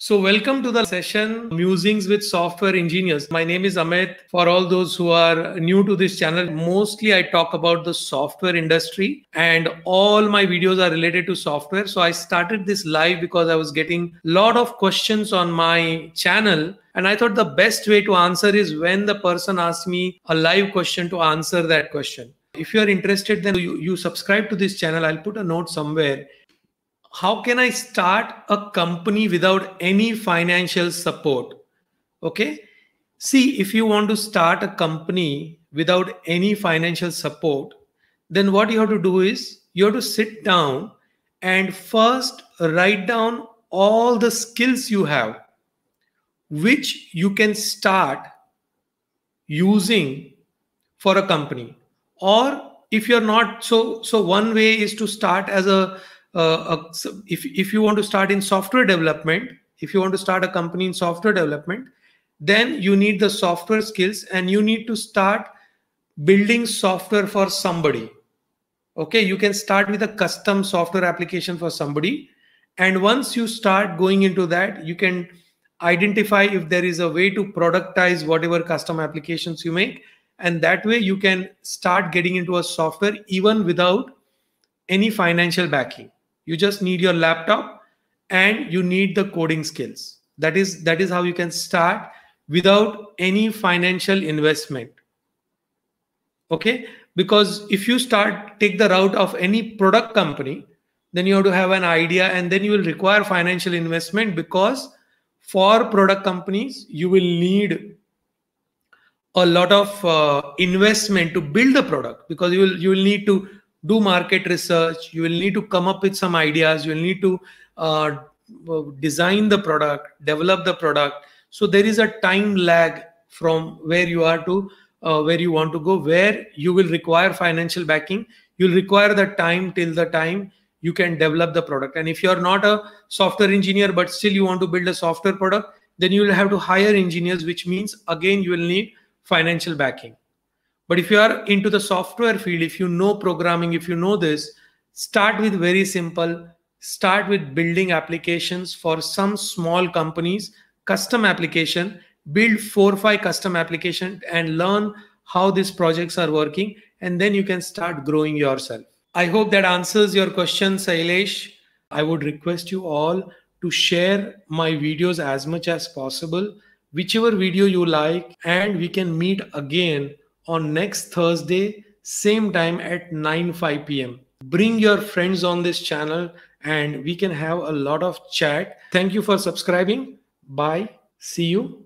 So, welcome to the session Musings with Software Engineers. My name is Amit. For all those who are new to this channel, mostly I talk about the software industry and all my videos are related to software. So, I started this live because I was getting a lot of questions on my channel. And I thought the best way to answer is when the person asks me a live question to answer that question. If you are interested, then you, you subscribe to this channel. I'll put a note somewhere how can I start a company without any financial support? Okay. See, if you want to start a company without any financial support, then what you have to do is you have to sit down and first write down all the skills you have, which you can start using for a company. Or if you're not so, so one way is to start as a uh, if, if you want to start in software development, if you want to start a company in software development, then you need the software skills and you need to start building software for somebody. Okay, you can start with a custom software application for somebody. And once you start going into that, you can identify if there is a way to productize whatever custom applications you make. And that way you can start getting into a software even without any financial backing. You just need your laptop and you need the coding skills. That is that is how you can start without any financial investment. Okay? Because if you start take the route of any product company, then you have to have an idea and then you will require financial investment because for product companies you will need a lot of uh, investment to build the product because you will you will need to do market research you will need to come up with some ideas you will need to uh, design the product develop the product so there is a time lag from where you are to uh, where you want to go where you will require financial backing you'll require the time till the time you can develop the product and if you're not a software engineer but still you want to build a software product then you will have to hire engineers which means again you will need financial backing but if you are into the software field, if you know programming, if you know this, start with very simple, start with building applications for some small companies, custom application, build four or five custom application and learn how these projects are working. And then you can start growing yourself. I hope that answers your question, Sailesh. I would request you all to share my videos as much as possible, whichever video you like, and we can meet again on next Thursday, same time at 9 5 p.m. Bring your friends on this channel and we can have a lot of chat. Thank you for subscribing. Bye. See you.